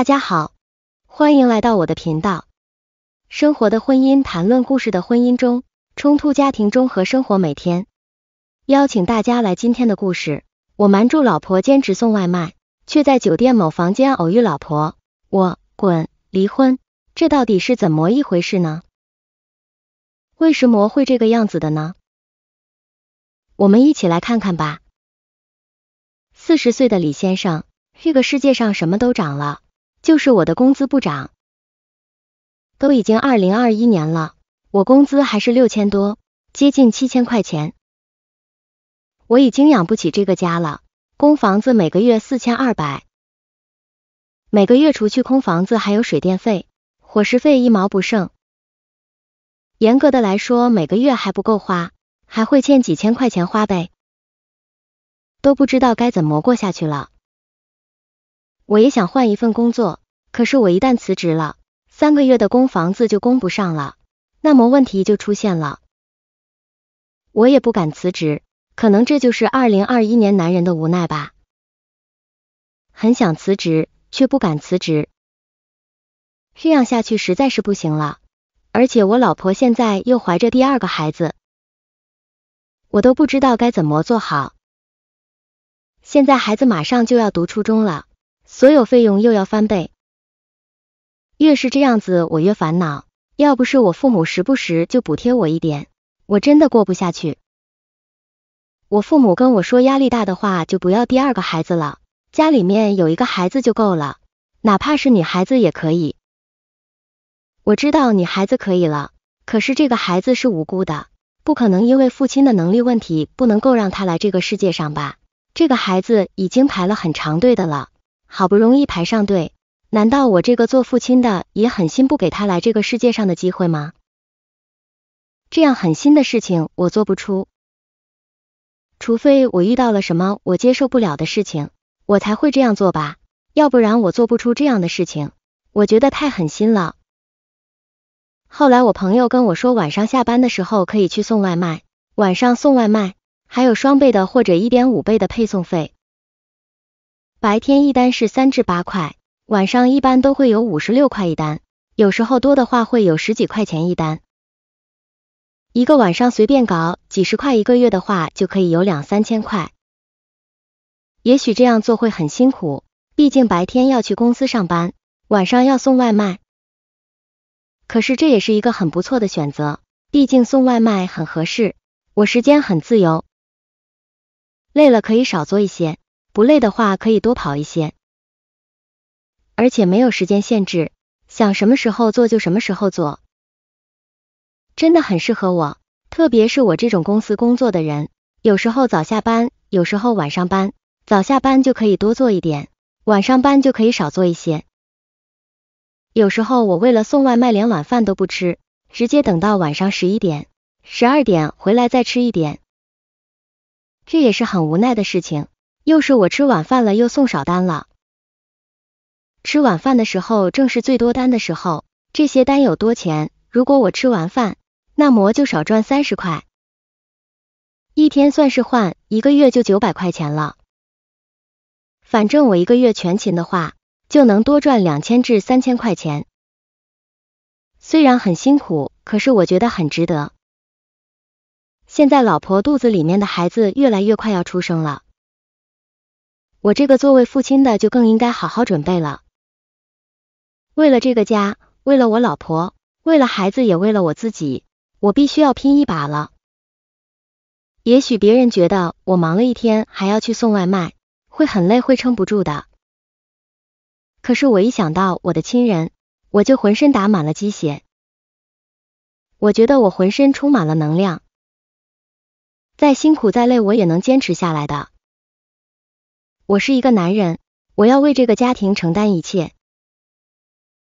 大家好，欢迎来到我的频道。生活的婚姻，谈论故事的婚姻中，冲突家庭中和生活每天。邀请大家来今天的故事。我瞒住老婆兼职送外卖，却在酒店某房间偶遇老婆，我滚离婚，这到底是怎么一回事呢？为什么会这个样子的呢？我们一起来看看吧。四十岁的李先生，这个世界上什么都涨了。就是我的工资不涨，都已经二零二一年了，我工资还是六千多，接近七千块钱，我已经养不起这个家了。空房子每个月四千二百，每个月除去空房子还有水电费、伙食费一毛不剩，严格的来说每个月还不够花，还会欠几千块钱花呗，都不知道该怎么过下去了。我也想换一份工作，可是我一旦辞职了，三个月的供房子就供不上了。那么问题就出现了，我也不敢辞职，可能这就是二零二一年男人的无奈吧。很想辞职，却不敢辞职，这样下去实在是不行了。而且我老婆现在又怀着第二个孩子，我都不知道该怎么做好。现在孩子马上就要读初中了。所有费用又要翻倍，越是这样子，我越烦恼。要不是我父母时不时就补贴我一点，我真的过不下去。我父母跟我说压力大的话就不要第二个孩子了，家里面有一个孩子就够了，哪怕是女孩子也可以。我知道女孩子可以了，可是这个孩子是无辜的，不可能因为父亲的能力问题不能够让他来这个世界上吧？这个孩子已经排了很长队的了。好不容易排上队，难道我这个做父亲的也狠心不给他来这个世界上的机会吗？这样狠心的事情我做不出，除非我遇到了什么我接受不了的事情，我才会这样做吧，要不然我做不出这样的事情，我觉得太狠心了。后来我朋友跟我说晚上下班的时候可以去送外卖，晚上送外卖还有双倍的或者一点五倍的配送费。白天一单是三至八块，晚上一般都会有五十六块一单，有时候多的话会有十几块钱一单。一个晚上随便搞几十块，一个月的话就可以有两三千块。也许这样做会很辛苦，毕竟白天要去公司上班，晚上要送外卖。可是这也是一个很不错的选择，毕竟送外卖很合适，我时间很自由，累了可以少做一些。不累的话，可以多跑一些，而且没有时间限制，想什么时候做就什么时候做，真的很适合我，特别是我这种公司工作的人，有时候早下班，有时候晚上班，早下班就可以多做一点，晚上班就可以少做一些。有时候我为了送外卖，连晚饭都不吃，直接等到晚上十一点、十二点回来再吃一点，这也是很无奈的事情。又是我吃晚饭了，又送少单了。吃晚饭的时候正是最多单的时候，这些单有多钱？如果我吃完饭，那么就少赚三十块，一天算是换一个月就九百块钱了。反正我一个月全勤的话，就能多赚两千至三千块钱。虽然很辛苦，可是我觉得很值得。现在老婆肚子里面的孩子越来越快要出生了。我这个作为父亲的，就更应该好好准备了。为了这个家，为了我老婆，为了孩子，也为了我自己，我必须要拼一把了。也许别人觉得我忙了一天还要去送外卖，会很累，会撑不住的。可是我一想到我的亲人，我就浑身打满了鸡血，我觉得我浑身充满了能量，再辛苦再累，我也能坚持下来的。我是一个男人，我要为这个家庭承担一切。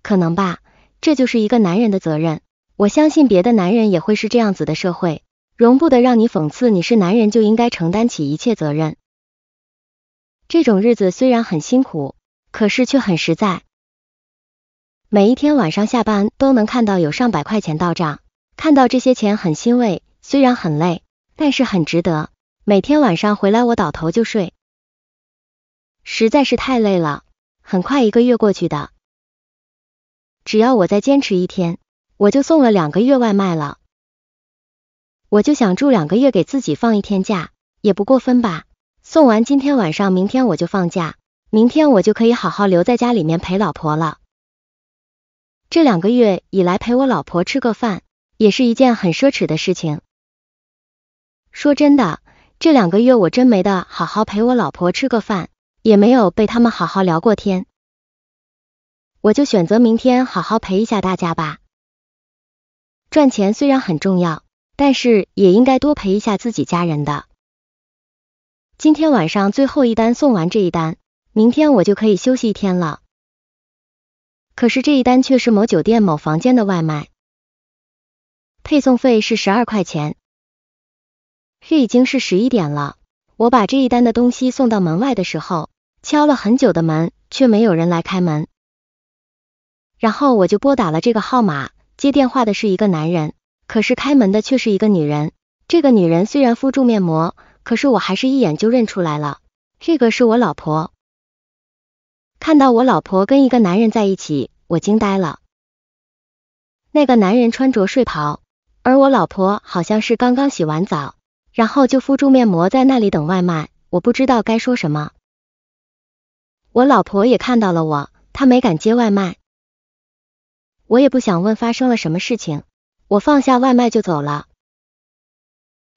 可能吧，这就是一个男人的责任。我相信别的男人也会是这样子的。社会容不得让你讽刺，你是男人就应该承担起一切责任。这种日子虽然很辛苦，可是却很实在。每一天晚上下班都能看到有上百块钱到账，看到这些钱很欣慰。虽然很累，但是很值得。每天晚上回来我倒头就睡。实在是太累了，很快一个月过去的。只要我再坚持一天，我就送了两个月外卖了。我就想住两个月，给自己放一天假，也不过分吧？送完今天晚上，明天我就放假，明天我就可以好好留在家里面陪老婆了。这两个月以来陪我老婆吃个饭，也是一件很奢侈的事情。说真的，这两个月我真没得好好陪我老婆吃个饭。也没有被他们好好聊过天，我就选择明天好好陪一下大家吧。赚钱虽然很重要，但是也应该多陪一下自己家人的。今天晚上最后一单送完这一单，明天我就可以休息一天了。可是这一单却是某酒店某房间的外卖，配送费是十二块钱。这已经是十一点了。我把这一单的东西送到门外的时候，敲了很久的门，却没有人来开门。然后我就拨打了这个号码，接电话的是一个男人，可是开门的却是一个女人。这个女人虽然敷住面膜，可是我还是一眼就认出来了，这个是我老婆。看到我老婆跟一个男人在一起，我惊呆了。那个男人穿着睡袍，而我老婆好像是刚刚洗完澡。然后就敷住面膜，在那里等外卖。我不知道该说什么。我老婆也看到了我，她没敢接外卖。我也不想问发生了什么事情，我放下外卖就走了。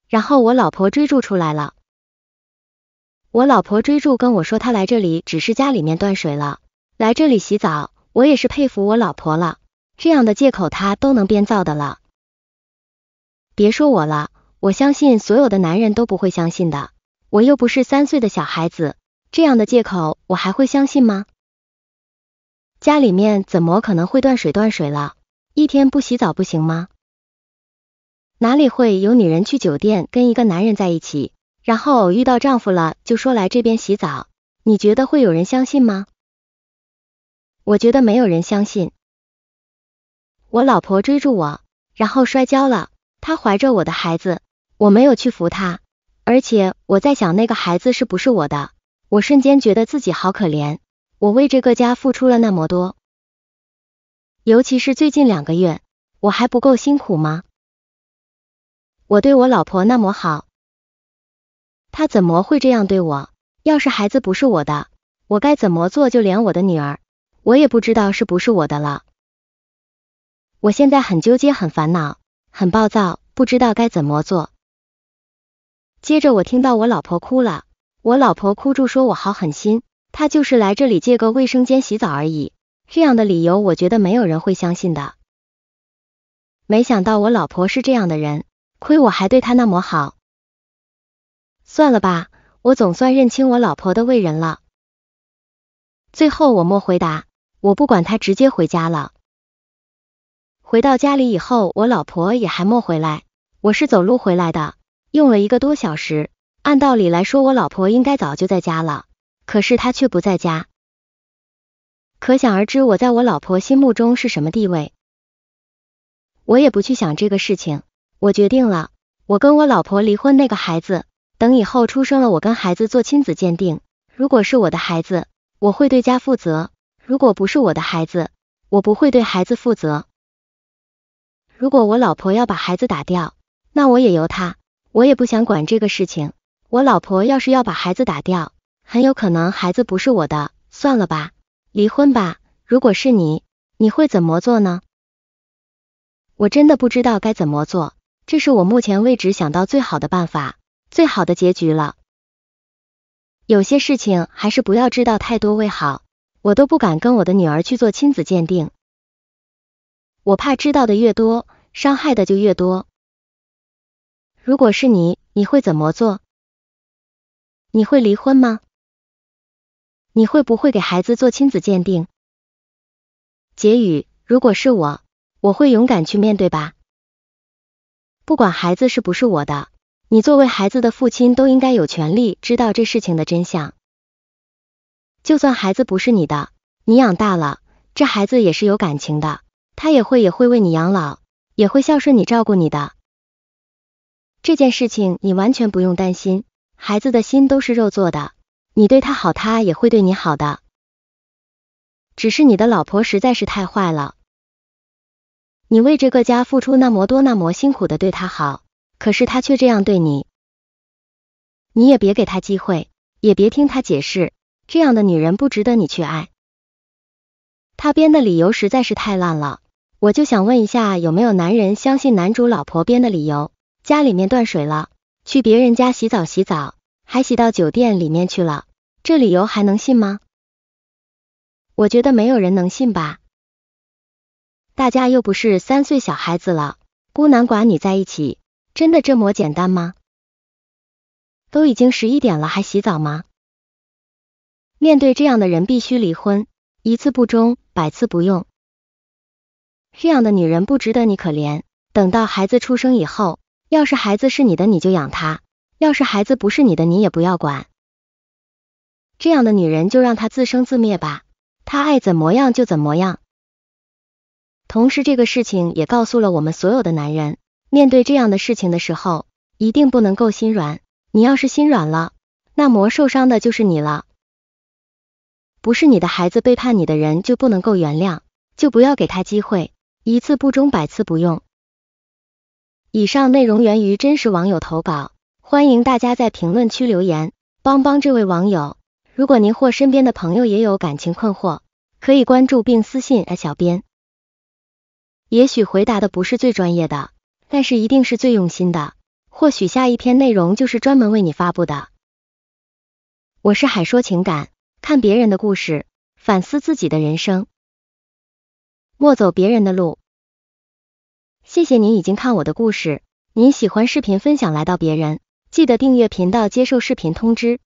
然后我老婆追住出来了。我老婆追住跟我说，她来这里只是家里面断水了，来这里洗澡。我也是佩服我老婆了，这样的借口她都能编造的了。别说我了。我相信所有的男人都不会相信的，我又不是三岁的小孩子，这样的借口我还会相信吗？家里面怎么可能会断水断水了？一天不洗澡不行吗？哪里会有女人去酒店跟一个男人在一起，然后偶遇到丈夫了就说来这边洗澡？你觉得会有人相信吗？我觉得没有人相信。我老婆追住我，然后摔跤了，她怀着我的孩子。我没有去扶他，而且我在想那个孩子是不是我的。我瞬间觉得自己好可怜，我为这个家付出了那么多，尤其是最近两个月，我还不够辛苦吗？我对我老婆那么好，她怎么会这样对我？要是孩子不是我的，我该怎么做？就连我的女儿，我也不知道是不是我的了。我现在很纠结，很烦恼，很暴躁，不知道该怎么做。接着我听到我老婆哭了，我老婆哭住说：“我好狠心，她就是来这里借个卫生间洗澡而已。”这样的理由我觉得没有人会相信的。没想到我老婆是这样的人，亏我还对她那么好。算了吧，我总算认清我老婆的为人了。最后我没回答，我不管她直接回家了。回到家里以后，我老婆也还没回来，我是走路回来的。用了一个多小时，按道理来说我老婆应该早就在家了，可是她却不在家，可想而知我在我老婆心目中是什么地位。我也不去想这个事情，我决定了，我跟我老婆离婚，那个孩子等以后出生了，我跟孩子做亲子鉴定，如果是我的孩子，我会对家负责；如果不是我的孩子，我不会对孩子负责。如果我老婆要把孩子打掉，那我也由她。我也不想管这个事情，我老婆要是要把孩子打掉，很有可能孩子不是我的，算了吧，离婚吧。如果是你，你会怎么做呢？我真的不知道该怎么做，这是我目前为止想到最好的办法，最好的结局了。有些事情还是不要知道太多为好，我都不敢跟我的女儿去做亲子鉴定，我怕知道的越多，伤害的就越多。如果是你，你会怎么做？你会离婚吗？你会不会给孩子做亲子鉴定？结语：如果是我，我会勇敢去面对吧。不管孩子是不是我的，你作为孩子的父亲，都应该有权利知道这事情的真相。就算孩子不是你的，你养大了，这孩子也是有感情的，他也会也会为你养老，也会孝顺你，照顾你的。这件事情你完全不用担心，孩子的心都是肉做的，你对他好，他也会对你好的。只是你的老婆实在是太坏了，你为这个家付出那么多那么辛苦的对他好，可是他却这样对你，你也别给他机会，也别听他解释，这样的女人不值得你去爱。他编的理由实在是太烂了，我就想问一下，有没有男人相信男主老婆编的理由？家里面断水了，去别人家洗澡洗澡，还洗到酒店里面去了，这理由还能信吗？我觉得没有人能信吧。大家又不是三岁小孩子了，孤男寡女在一起，真的这么简单吗？都已经十一点了还洗澡吗？面对这样的人必须离婚，一次不忠百次不用。这样的女人不值得你可怜。等到孩子出生以后。要是孩子是你的，你就养他；要是孩子不是你的，你也不要管。这样的女人就让她自生自灭吧，她爱怎么样就怎么样。同时，这个事情也告诉了我们所有的男人，面对这样的事情的时候，一定不能够心软。你要是心软了，那么受伤的就是你了。不是你的孩子背叛你的人就不能够原谅，就不要给他机会，一次不忠，百次不用。以上内容源于真实网友投稿，欢迎大家在评论区留言，帮帮这位网友。如果您或身边的朋友也有感情困惑，可以关注并私信小编。也许回答的不是最专业的，但是一定是最用心的。或许下一篇内容就是专门为你发布的。我是海说情感，看别人的故事，反思自己的人生，莫走别人的路。谢谢您已经看我的故事，您喜欢视频分享来到别人，记得订阅频道，接受视频通知。